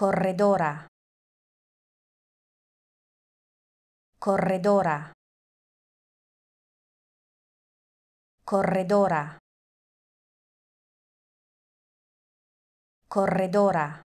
corredora corredora corredora corredora